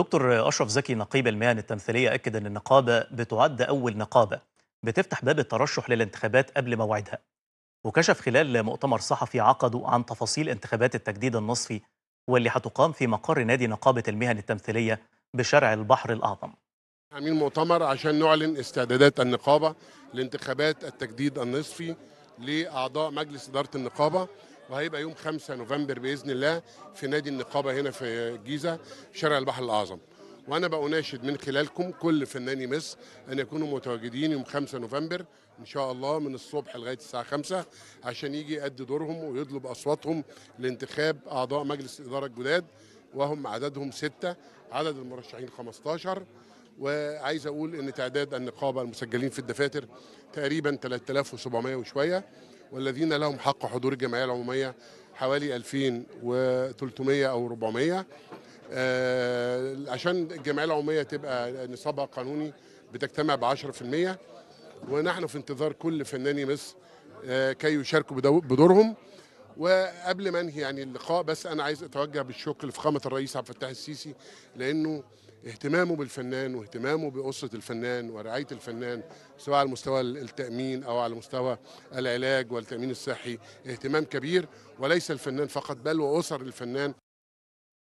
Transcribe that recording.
دكتور أشرف زكي نقيب المهن التمثيلية أكد أن النقابة بتعد أول نقابة بتفتح باب الترشح للانتخابات قبل موعدها وكشف خلال مؤتمر صحفي عقده عن تفاصيل انتخابات التجديد النصفي واللي هتقام في مقر نادي نقابة المهن التمثيلية بشارع البحر الأعظم عاملين مؤتمر عشان نعلن استعدادات النقابة لانتخابات التجديد النصفي لأعضاء مجلس إدارة النقابة وهيبقى يوم 5 نوفمبر باذن الله في نادي النقابه هنا في الجيزه شارع البحر الاعظم وانا بأناشد من خلالكم كل فناني مصر ان يكونوا متواجدين يوم 5 نوفمبر ان شاء الله من الصبح لغايه الساعه 5 عشان يجي يؤدي دورهم ويطلب اصواتهم لانتخاب اعضاء مجلس الاداره الجداد وهم عددهم سته عدد المرشحين 15 وعايز اقول ان تعداد النقابه المسجلين في الدفاتر تقريبا 3700 وشويه والذين لهم حق حضور الجمعية العمومية حوالي 2300 أو 400 آه، عشان الجمعية العمومية تبقى نصابها قانوني بتجتمع ب 10% ونحن في انتظار كل فناني مصر آه، كي يشاركوا بدورهم وقبل ما انهي يعني اللقاء بس انا عايز اتوجه بالشكر لفخامه الرئيس عبد الفتاح السيسي لانه اهتمامه بالفنان واهتمامه بأسرة الفنان ورعاية الفنان سواء على مستوى التأمين أو على مستوى العلاج والتأمين الصحي اهتمام كبير وليس الفنان فقط بل وأسر الفنان